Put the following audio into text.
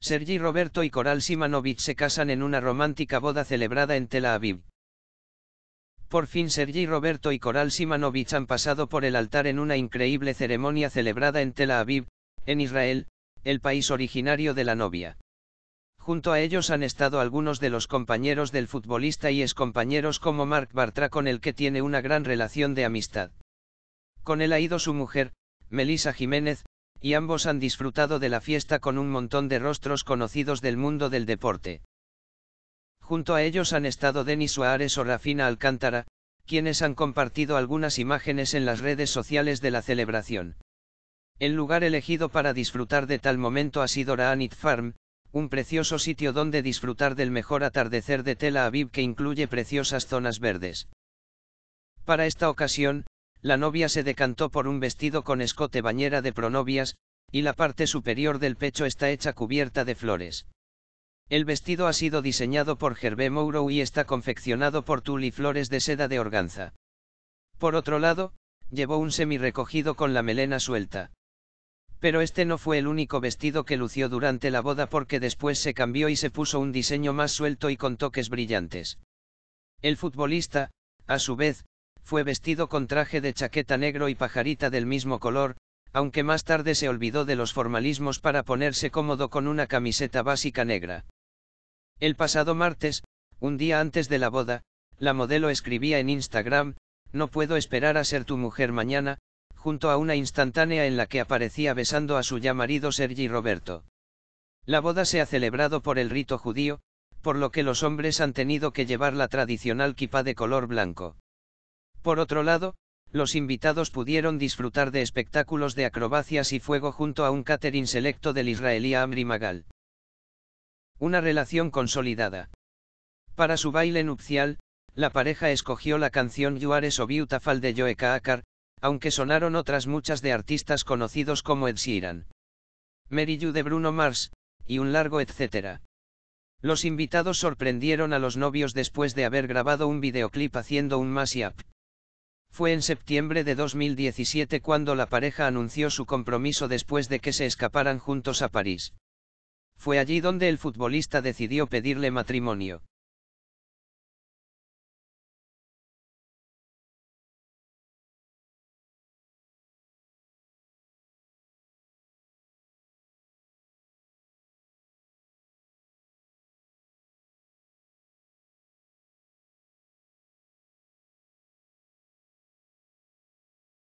Sergi Roberto y Coral Simanovich se casan en una romántica boda celebrada en Tel Aviv. Por fin Sergi Roberto y Coral Simanovich han pasado por el altar en una increíble ceremonia celebrada en Tel Aviv, en Israel, el país originario de la novia. Junto a ellos han estado algunos de los compañeros del futbolista y excompañeros como Mark Bartra con el que tiene una gran relación de amistad. Con él ha ido su mujer, Melisa Jiménez, y ambos han disfrutado de la fiesta con un montón de rostros conocidos del mundo del deporte. Junto a ellos han estado Denis Suárez o Rafina Alcántara, quienes han compartido algunas imágenes en las redes sociales de la celebración. El lugar elegido para disfrutar de tal momento ha sido Raanit Farm, un precioso sitio donde disfrutar del mejor atardecer de Tel Aviv que incluye preciosas zonas verdes. Para esta ocasión, la novia se decantó por un vestido con escote bañera de pronovias, y la parte superior del pecho está hecha cubierta de flores. El vestido ha sido diseñado por Gervé Mourou y está confeccionado por tul y flores de seda de organza. Por otro lado, llevó un semi recogido con la melena suelta. Pero este no fue el único vestido que lució durante la boda porque después se cambió y se puso un diseño más suelto y con toques brillantes. El futbolista, a su vez, fue vestido con traje de chaqueta negro y pajarita del mismo color, aunque más tarde se olvidó de los formalismos para ponerse cómodo con una camiseta básica negra. El pasado martes, un día antes de la boda, la modelo escribía en Instagram, no puedo esperar a ser tu mujer mañana, junto a una instantánea en la que aparecía besando a su ya marido Sergi Roberto. La boda se ha celebrado por el rito judío, por lo que los hombres han tenido que llevar la tradicional kipá de color blanco. Por otro lado, los invitados pudieron disfrutar de espectáculos de acrobacias y fuego junto a un catering selecto del israelí Amri Magal. Una relación consolidada. Para su baile nupcial, la pareja escogió la canción You o So Beautiful de Joe Akar, aunque sonaron otras muchas de artistas conocidos como Ed Sheeran. Mary de Bruno Mars, y un largo etcétera. Los invitados sorprendieron a los novios después de haber grabado un videoclip haciendo un mashup. Fue en septiembre de 2017 cuando la pareja anunció su compromiso después de que se escaparan juntos a París. Fue allí donde el futbolista decidió pedirle matrimonio.